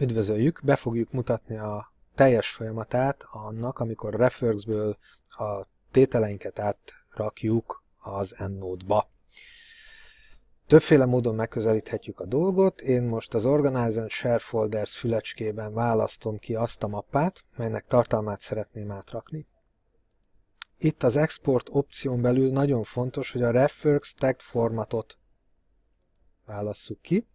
Üdvözöljük, be fogjuk mutatni a teljes folyamatát annak, amikor RefWorks-ből a tételeinket átrakjuk az EndNote-ba. Többféle módon megközelíthetjük a dolgot, én most az Organize and Share Folders fülecskében választom ki azt a mappát, melynek tartalmát szeretném átrakni. Itt az export opción belül nagyon fontos, hogy a RefWorks tag formatot válasszuk ki,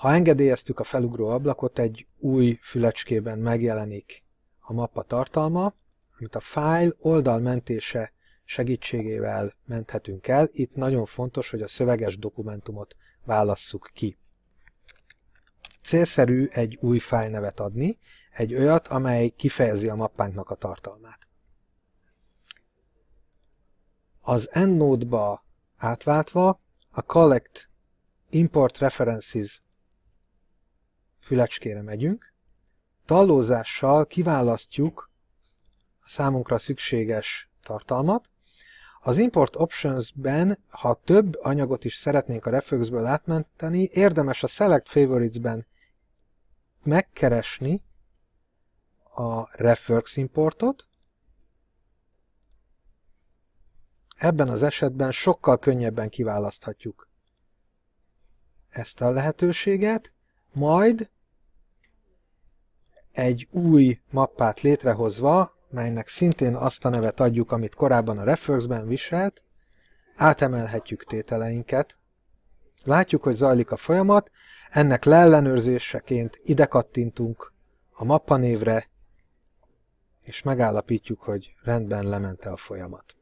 ha engedélyeztük a felugró ablakot, egy új fülecskében megjelenik a mappa tartalma, amit a file oldalmentése segítségével menthetünk el. Itt nagyon fontos, hogy a szöveges dokumentumot válasszuk ki. Célszerű egy új nevet adni, egy olyat, amely kifejezi a mappánknak a tartalmát. Az EndNote-ba átváltva a Collect Import References fülecskére megyünk, tallózással kiválasztjuk a számunkra szükséges tartalmat. Az Import Options-ben, ha több anyagot is szeretnénk a RefWorks-ből átmenteni, érdemes a Select Favorites-ben megkeresni a Refux importot. Ebben az esetben sokkal könnyebben kiválaszthatjuk ezt a lehetőséget, majd egy új mappát létrehozva, melynek szintén azt a nevet adjuk, amit korábban a Reference-ben viselt, átemelhetjük tételeinket. Látjuk, hogy zajlik a folyamat, ennek leellenőrzéseként ide kattintunk a mappa névre, és megállapítjuk, hogy rendben lemente a folyamat.